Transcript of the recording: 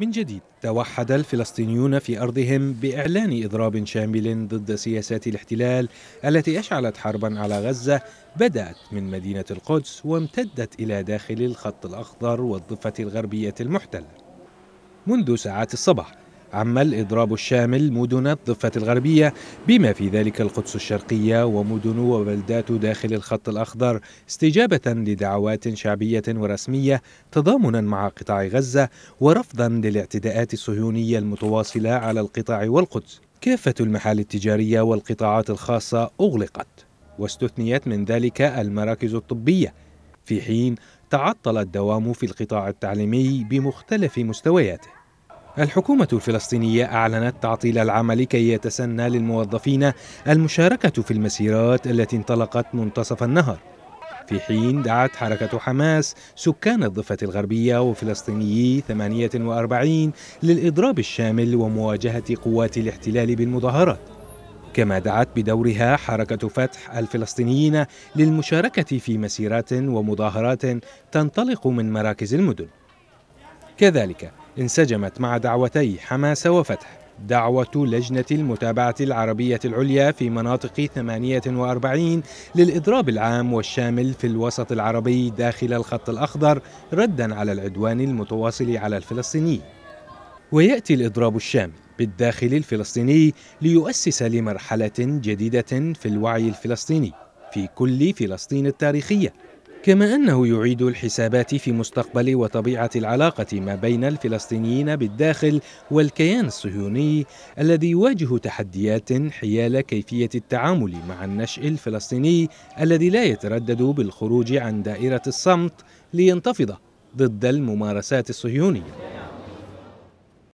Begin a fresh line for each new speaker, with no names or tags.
من جديد توحد الفلسطينيون في أرضهم بإعلان إضراب شامل ضد سياسات الاحتلال التي أشعلت حربا على غزة بدأت من مدينة القدس وامتدت إلى داخل الخط الأخضر والضفة الغربية المحتلة منذ ساعات الصباح عم الإضراب الشامل مدن الضفة الغربية بما في ذلك القدس الشرقية ومدن وبلدات داخل الخط الأخضر استجابة لدعوات شعبية ورسمية تضامنا مع قطاع غزة ورفضا للاعتداءات الصهيونية المتواصلة على القطاع والقدس كافة المحال التجارية والقطاعات الخاصة أغلقت واستثنيت من ذلك المراكز الطبية في حين تعطل الدوام في القطاع التعليمي بمختلف مستوياته الحكومة الفلسطينية أعلنت تعطيل العمل كي يتسنى للموظفين المشاركة في المسيرات التي انطلقت منتصف النهر في حين دعت حركة حماس سكان الضفة الغربية وفلسطينيي 48 للإضراب الشامل ومواجهة قوات الاحتلال بالمظاهرات كما دعت بدورها حركة فتح الفلسطينيين للمشاركة في مسيرات ومظاهرات تنطلق من مراكز المدن كذلك انسجمت مع دعوتي حماس وفتح دعوة لجنة المتابعة العربية العليا في مناطق 48 للإضراب العام والشامل في الوسط العربي داخل الخط الأخضر ردا على العدوان المتواصل على الفلسطيني ويأتي الإضراب الشامل بالداخل الفلسطيني ليؤسس لمرحلة جديدة في الوعي الفلسطيني في كل فلسطين التاريخية كما أنه يعيد الحسابات في مستقبل وطبيعة العلاقة ما بين الفلسطينيين بالداخل والكيان الصهيوني الذي يواجه تحديات حيال كيفية التعامل مع النشء الفلسطيني الذي لا يتردد بالخروج عن دائرة الصمت لينتفض ضد الممارسات الصهيونيه